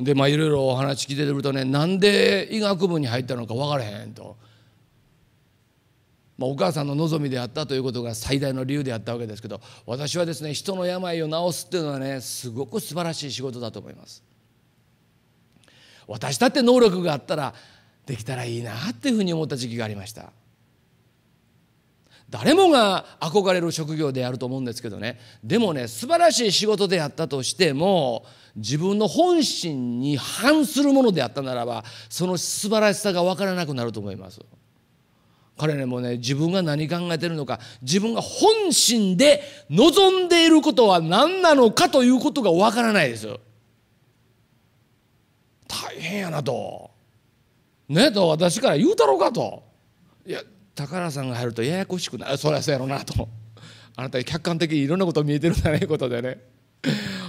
でまあいろいろお話聞いてるとねなんで医学部に入ったのか分からへんと、まあ、お母さんの望みであったということが最大の理由であったわけですけど私はですね人の病を治すっていうのはねすごく素晴らしい仕事だと思います。私だって能力があったらできたらいいなっていうふうに思った時期がありました。誰もが憧れる職業であると思うんですけどねでもね素晴らしい仕事であったとしても自分の本心に反するものであったならばその素晴らしさが分からなくなると思います。彼ねもね自分が何考えてるのか自分が本心で望んでいることは何なのかということが分からないです。大変やなと。ねと私から言うたろうかと。いや高原さんが入るとややこしくなるそりゃそうやろうなとあなた客観的にいろんなこと見えてるんだね いうことでね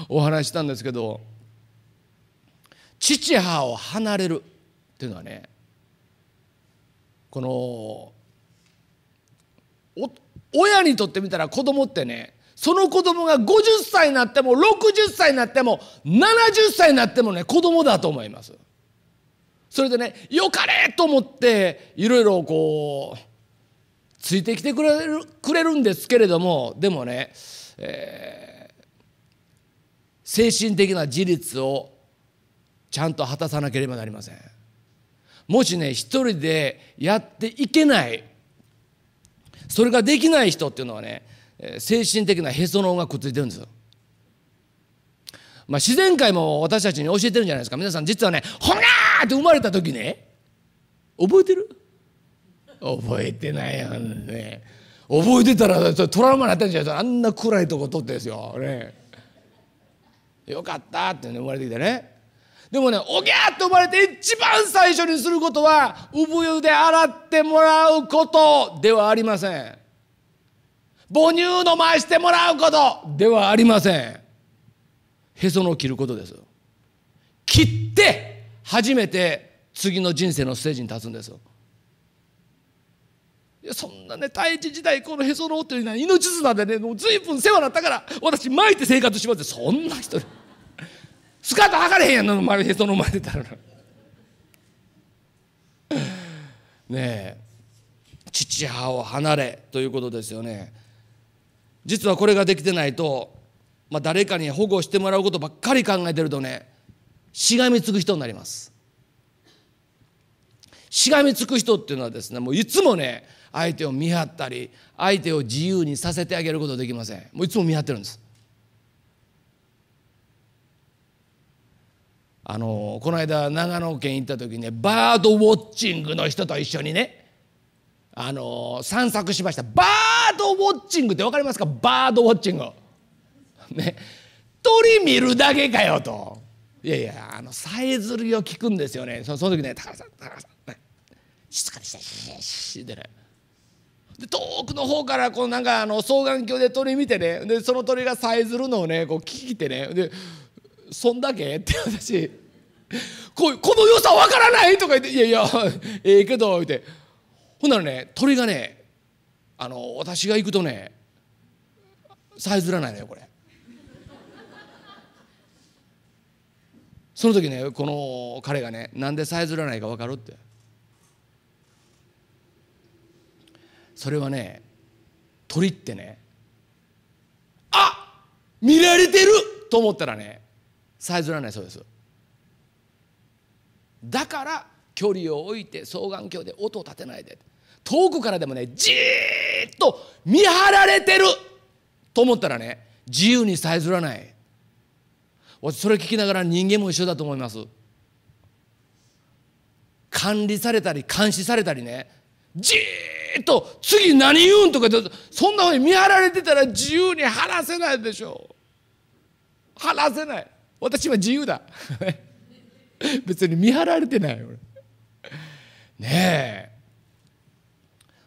お話したんですけど父母を離れるっていうのはねこのお親にとってみたら子供ってねその子供が50歳になっても60歳になっても70歳になってもね子供だと思います。それでねよかれと思っていろいろこうついてきてくれるくれるんですけれどもでもね、えー、精神的な自立をちゃんと果たさなければなりません。もしね一人でやっていけないそれができない人っていうのはね精神的なへその緒がくっついてるんですよ。まあ、自然界も私たちに教えてるんじゃないですか皆さん実はね「ほら!」って生まれた時ね覚えてる覚えてないよね覚えてたらトラウマになったんじゃないですかあんな暗いとこ撮ってですよねよかったって生まれてきてねでもねおぎゃーって生まれて一番最初にすることは産湯で洗ってもらうことではありません母乳飲ましてもらうことではありませんへその切ることです切って初めて次の人生のステージに立つんですよそんなね、大地時代、このへその緒というのは命綱でね、もう随分世話になったから、私巻いて生活しますそんな人。スカートはかれへんやんの、へその巻いたら。ね父母を離れということですよね実はこれができてないと、まあ、誰かに保護してもらうことばっかり考えてるとねしがみつく人になりますしがみつく人っていうのはですねもういつもね相手を見張ったり相手を自由にさせてあげることできませんもういつも見張ってるんですあのこの間長野県行った時にねバードウォッチングの人と一緒にねあの散策しましたバードウォッチングって分かりますかバードウォッチングね鳥見るだけかよといやいやあのさえずりを聞くんですよねその時ね高橋さん高橋さん、ね、静かにしてしってねで遠くの方からこうなんかあの双眼鏡で鳥見てねでその鳥がさえずるのをねこう聞いてねで「そんだけ?」って私ここの良さわからない!」とか言って「いやいやええけど」言うてほんならね鳥がねあの私が行くとねさえずらないのよこれ。その時ねこの彼がね「なんでさえずらないか分かる?」ってそれはね鳥ってねあ見られてると思ったらねさえずらないそうですだから距離を置いて双眼鏡で音を立てないで遠くからでもねじーっと見張られてると思ったらね自由にさえずらない私それ聞きながら人間も一緒だと思います管理されたり監視されたりねじーっと次何言うんとかそんなふうに見張られてたら自由に話せないでしょう話せない私は自由だ 別に見張られてないねえ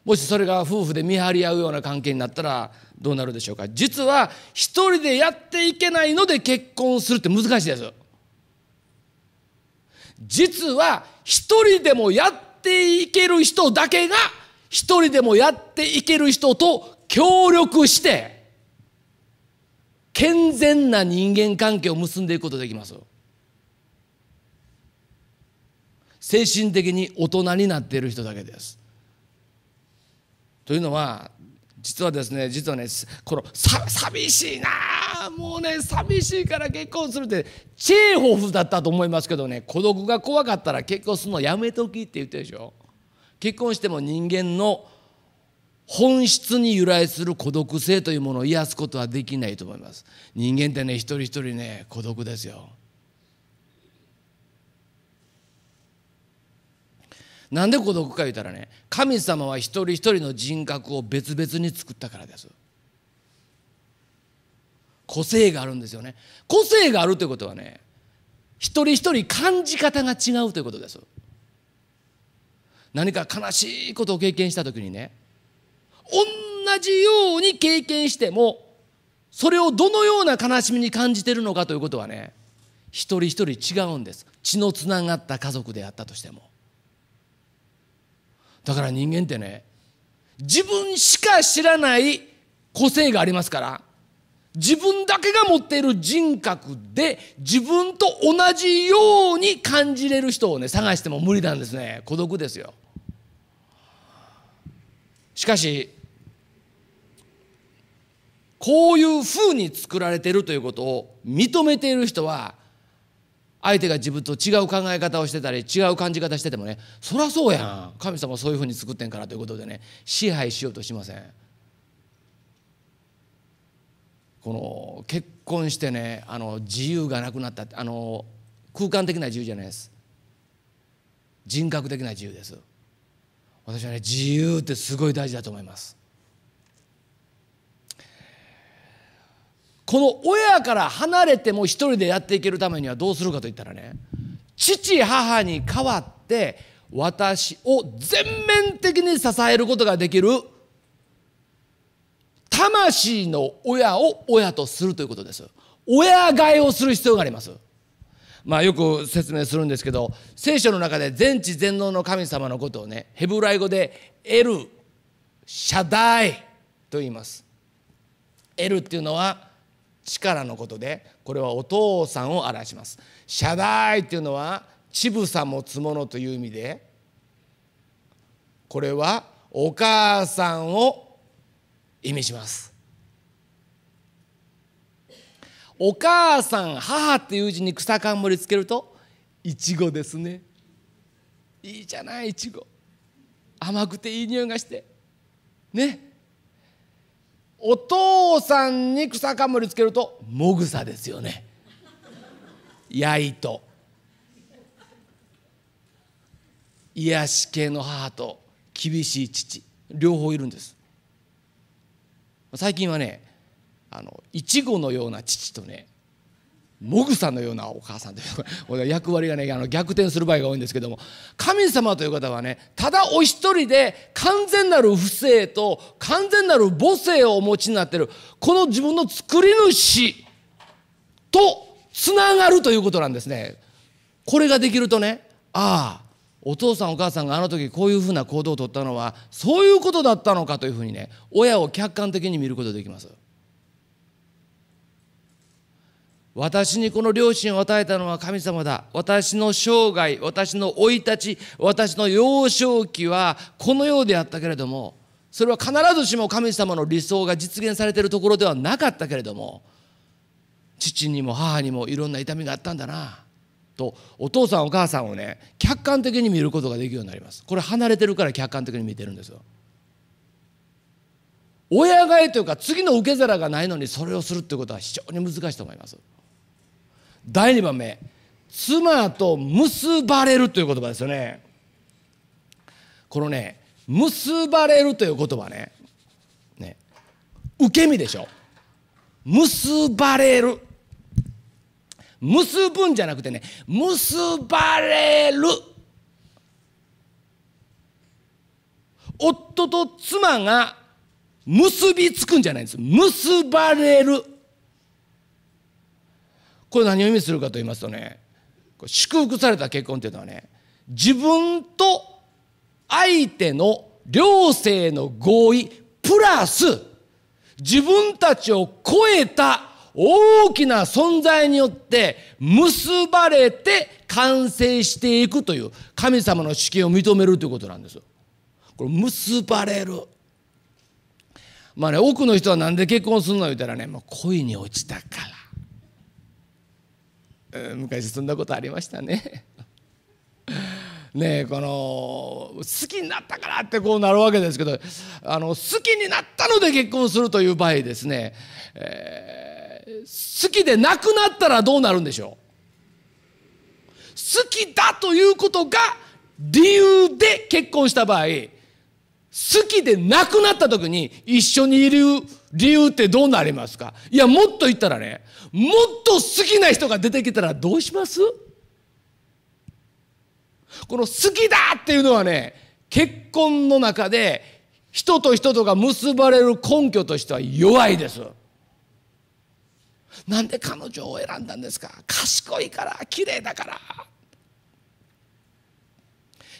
もしそれが夫婦で見張り合うような関係になったらどうなるでしょうか実は一人でやっていけないので結婚するって難しいです実は一人でもやっっていける人だけが一人でもやっていける人と協力して健全な人間関係を結んでいくことできます精神的に大人になっている人だけですというのは実はですね実はねこの寂しいなもうね寂しいから結婚するってチェーホフだったと思いますけどね孤独が怖かったら結婚するのやめときって言ってるでしょ結婚しても人間の本質に由来する孤独性というものを癒すことはできないと思います人間ってね一人一人ね孤独ですよなんで孤独か言うたらね神様は一人一人の人格を別々に作ったからです個性があるんですよね個性があるということはね一人一人感じ方が違うということです何か悲しいことを経験した時にね同じように経験してもそれをどのような悲しみに感じてるのかということはね一人一人違うんです血のつながった家族であったとしても。だから人間ってね自分しか知らない個性がありますから自分だけが持っている人格で自分と同じように感じれる人をね探しても無理なんですね孤独ですよしかしこういうふうに作られているということを認めている人は相手が自分と違う考え方をしてたり違う感じ方しててもねそりゃそうやん神様そういうふうに作ってんからということでね支配しようとしません。この結婚してねあの自由がなくなったあの空間的な自由じゃないです人格的な自由です私はね自由ってすごい大事だと思いますこの親から離れても一人でやっていけるためにはどうするかといったらね父母に代わって私を全面的に支えることができる魂の親を親とするということです親買いをする必要がありますまあよく説明するんですけど聖書の中で全知全能の神様のことをねヘブライ語でエル・シャダイと言いますエルっていうのは力のことでこれはお父さんを表しますシャダイというのは乳房持つものという意味でこれはお母さんを意味しますお母さん母っていう字に草冠つけるといちごですねいいじゃないいちご甘くていい匂いがしてねお父さんに草か冠つけるともぐさですよねやいと癒し系の母と厳しい父両方いるんです最近はねあのいちごのような父とねモグさんのようなお母さんという役割がねあの逆転する場合が多いんですけども神様という方はねただお一人で完全なる不正と完全なる母性をお持ちになってるこの自分の作り主とつながるということなんですね。これができるとねああお父さんお母さんがあの時こういうふうな行動をとったのはそういうことだったのかというふうにね親を客観的に見ることできます。私にこの両親を与えたのは神様だ。私の生涯、私の生い立ち、私の幼少期はこのようであったけれども、それは必ずしも神様の理想が実現されているところではなかったけれども、父にも母にもいろんな痛みがあったんだな。とお父さんお母さんをね客観的に見ることができるようになりますこれ離れてるから客観的に見てるんですよ親がいというか次の受け皿がないのにそれをするってことは非常に難しいと思います第2番目妻と結ばれるという言葉ですよねこのね結ばれるという言葉ねね受け身でしょ結ばれる結ぶんじゃなくてね結ばれる夫と妻が結びつくんじゃないんです結ばれるこれ何を意味するかと言いますとね祝福された結婚っていうのはね自分と相手の両性の合意プラス自分たちを超えた大きな存在によって結ばれて完成していくという神様の主権を認めるということなんです。これ結ばれるまあね多くの人は何で結婚するの言ったらねもう恋に落ちたから昔そんなことありましたね。ねえこの好きになったからってこうなるわけですけどあの好きになったので結婚するという場合ですね、えー、好きでなくなったらどうなるんでしょう好きだということが理由で結婚した場合好きでなくなった時に一緒にいる理由ってどうなりますかいや、もっと言ったらね、もっと好きな人が出てきたらどうしますこの好きだっていうのはね、結婚の中で人と人とが結ばれる根拠としては弱いです。なんで彼女を選んだんですか賢いから綺麗だから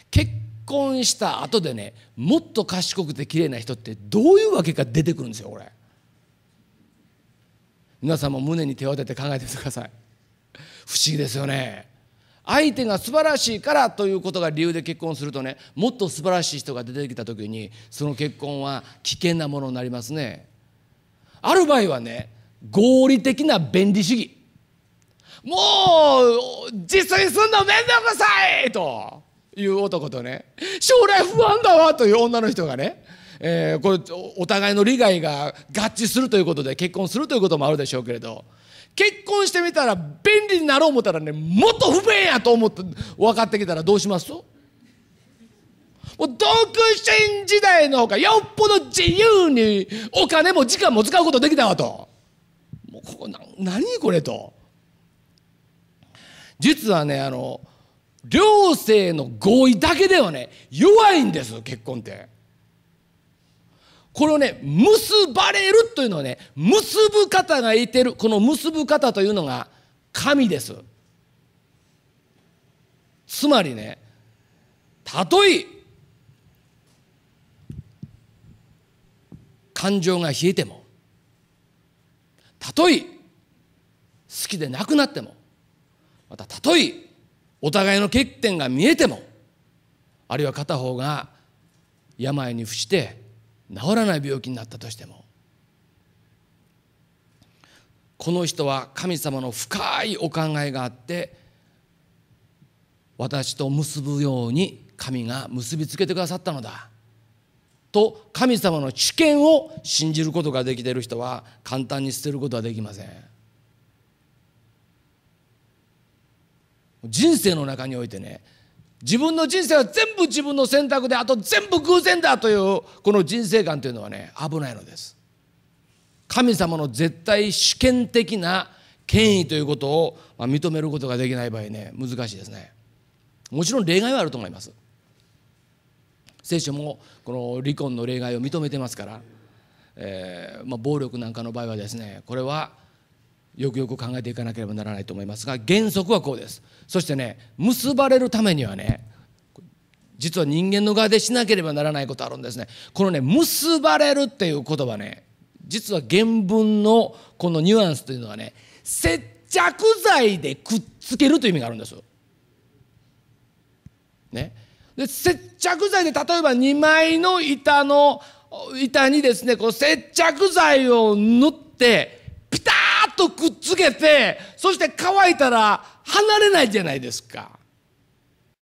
結婚した後でねもっと賢くて綺麗な人ってどういうわけか出てくるんですよこれ皆さんも胸に手を当てて考えてみてください不思議ですよね相手が素晴らしいからということが理由で結婚するとねもっと素晴らしい人が出てきた時にその結婚は危険なものになりますねある場合はね合理的な便利主義もう自炊すんの面倒くさいという男とね将来不安だわという女の人がねえー、これお互いの利害が合致するということで結婚するということもあるでしょうけれど結婚してみたら便利になろう思ったらねもっと不便やと思って分かってきたらどうしますもう独身時代のほかよっぽど自由にお金も時間も使うことできたわともうここな何これと実はねあの両性の合意だけではね弱いんです結婚って。これをね結ばれるというのはね結ぶ方がいてるこの結ぶ方というのが神ですつまりねたとえ感情が冷えてもたとえ好きでなくなってもまたたとえお互いの欠点が見えてもあるいは片方が病に伏して治らない病気になったとしてもこの人は神様の深いお考えがあって私と結ぶように神が結びつけてくださったのだと神様の主権を信じることができている人は簡単に捨てることはできません人生の中においてね自分の人生は全部自分の選択であと全部偶然だというこの人生観というのはね危ないのです神様の絶対主権的な権威ということを、まあ、認めることができない場合ね難しいですねもちろん例外はあると思います聖書もこの離婚の例外を認めてますから、えーまあ、暴力なんかの場合はですねこれはよくよく考えていかなければならないと思いますが原則はこうですそしてね結ばれるためにはね実は人間の側でしなければならないことあるんですねこのね結ばれるっていう言葉ね実は原文のこのニュアンスというのはね接着剤でくっつけるという意味があるんです。ね、で接着剤で例えば2枚の板の板にですねこう接着剤を塗ってとくっつけてそして乾いたら離れないじゃないですか